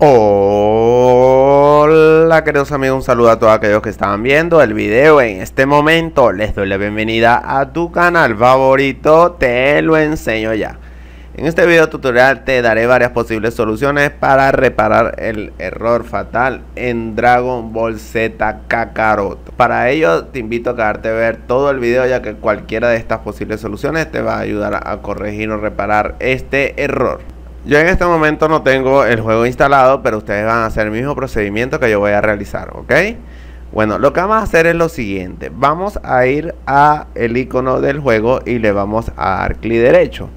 Hola queridos amigos, un saludo a todos aquellos que estaban viendo el video en este momento Les doy la bienvenida a tu canal favorito, te lo enseño ya En este video tutorial te daré varias posibles soluciones para reparar el error fatal en Dragon Ball Z Kakarot Para ello te invito a quedarte a ver todo el video ya que cualquiera de estas posibles soluciones te va a ayudar a corregir o reparar este error yo en este momento no tengo el juego instalado, pero ustedes van a hacer el mismo procedimiento que yo voy a realizar, ¿ok? Bueno, lo que vamos a hacer es lo siguiente. Vamos a ir al icono del juego y le vamos a dar clic derecho.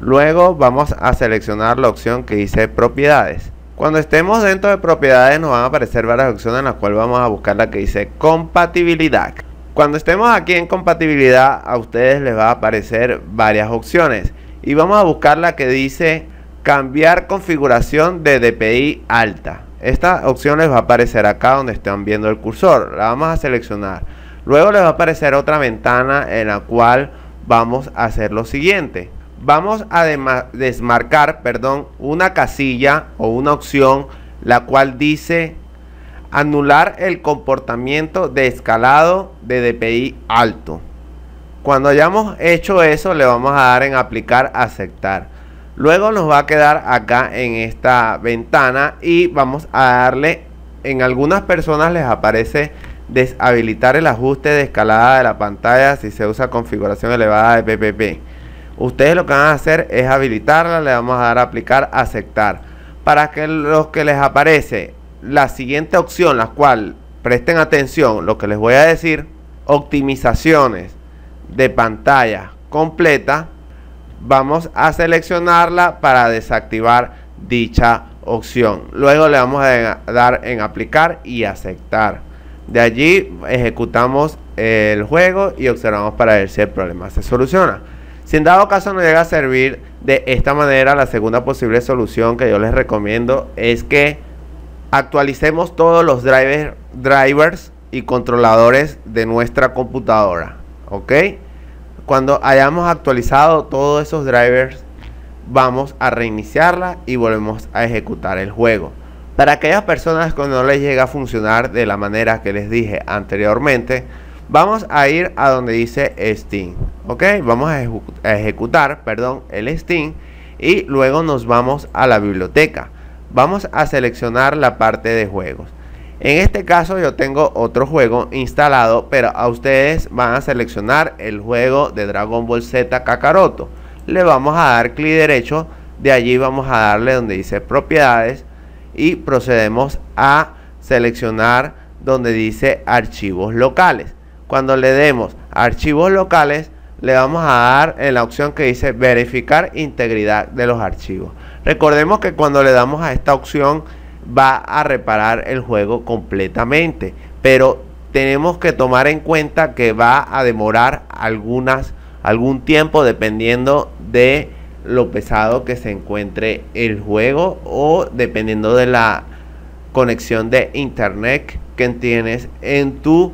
Luego vamos a seleccionar la opción que dice propiedades. Cuando estemos dentro de propiedades nos van a aparecer varias opciones en las cuales vamos a buscar la que dice compatibilidad. Cuando estemos aquí en compatibilidad a ustedes les va a aparecer varias opciones y vamos a buscar la que dice Cambiar configuración de DPI alta. Esta opción les va a aparecer acá donde están viendo el cursor. La vamos a seleccionar. Luego les va a aparecer otra ventana en la cual vamos a hacer lo siguiente. Vamos a desmarcar perdón, una casilla o una opción la cual dice anular el comportamiento de escalado de DPI alto. Cuando hayamos hecho eso le vamos a dar en aplicar aceptar. Luego nos va a quedar acá en esta ventana y vamos a darle, en algunas personas les aparece deshabilitar el ajuste de escalada de la pantalla si se usa configuración elevada de PPP. Ustedes lo que van a hacer es habilitarla, le vamos a dar a aplicar, aceptar. Para que los que les aparece la siguiente opción, la cual presten atención, lo que les voy a decir, optimizaciones de pantalla completa vamos a seleccionarla para desactivar dicha opción. Luego le vamos a dar en aplicar y aceptar. De allí ejecutamos el juego y observamos para ver si el problema se soluciona. Si en dado caso no llega a servir de esta manera, la segunda posible solución que yo les recomiendo es que actualicemos todos los drivers drivers y controladores de nuestra computadora. Cuando hayamos actualizado todos esos drivers, vamos a reiniciarla y volvemos a ejecutar el juego. Para aquellas personas que no les llega a funcionar de la manera que les dije anteriormente, vamos a ir a donde dice Steam. Ok, vamos a, ejecutar perdón, el Steam y luego nos vamos a la biblioteca. Vamos a seleccionar la parte de juegos. En este caso yo tengo otro juego instalado, pero a ustedes van a seleccionar el juego de Dragon Ball Z Kakaroto. Le vamos a dar clic derecho, de allí vamos a darle donde dice propiedades y procedemos a seleccionar donde dice archivos locales. Cuando le demos archivos locales, le vamos a dar en la opción que dice verificar integridad de los archivos. Recordemos que cuando le damos a esta opción va a reparar el juego completamente. Pero tenemos que tomar en cuenta que va a demorar algunas, algún tiempo dependiendo de lo pesado que se encuentre el juego o dependiendo de la conexión de internet que tienes en tu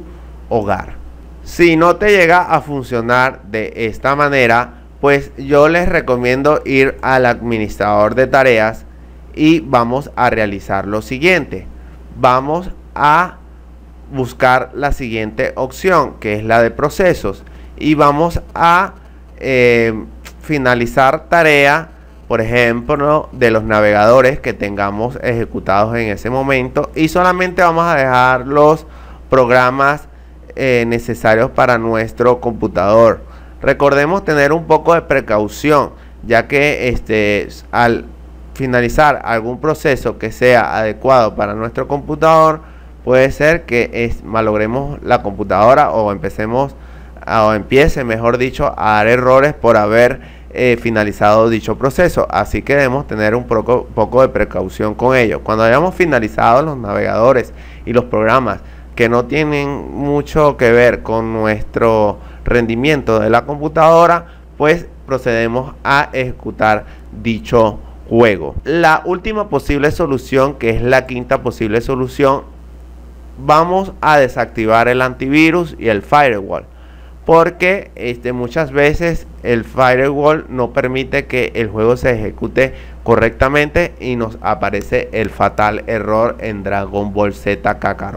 hogar. Si no te llega a funcionar de esta manera, pues yo les recomiendo ir al administrador de tareas y vamos a realizar lo siguiente. Vamos a buscar la siguiente opción, que es la de procesos. Y vamos a eh, finalizar tarea, por ejemplo, de los navegadores que tengamos ejecutados en ese momento. Y solamente vamos a dejar los programas eh, necesarios para nuestro computador. Recordemos tener un poco de precaución, ya que este, al finalizar algún proceso que sea adecuado para nuestro computador, puede ser que es, malogremos la computadora o empecemos o empiece, mejor dicho, a dar errores por haber eh, finalizado dicho proceso. Así que debemos tener un poco, poco de precaución con ello. Cuando hayamos finalizado los navegadores y los programas que no tienen mucho que ver con nuestro rendimiento de la computadora, pues procedemos a ejecutar dicho juego. La última posible solución, que es la quinta posible solución, vamos a desactivar el antivirus y el firewall. Porque este, muchas veces el firewall no permite que el juego se ejecute correctamente y nos aparece el fatal error en Dragon Ball Z Kakarot.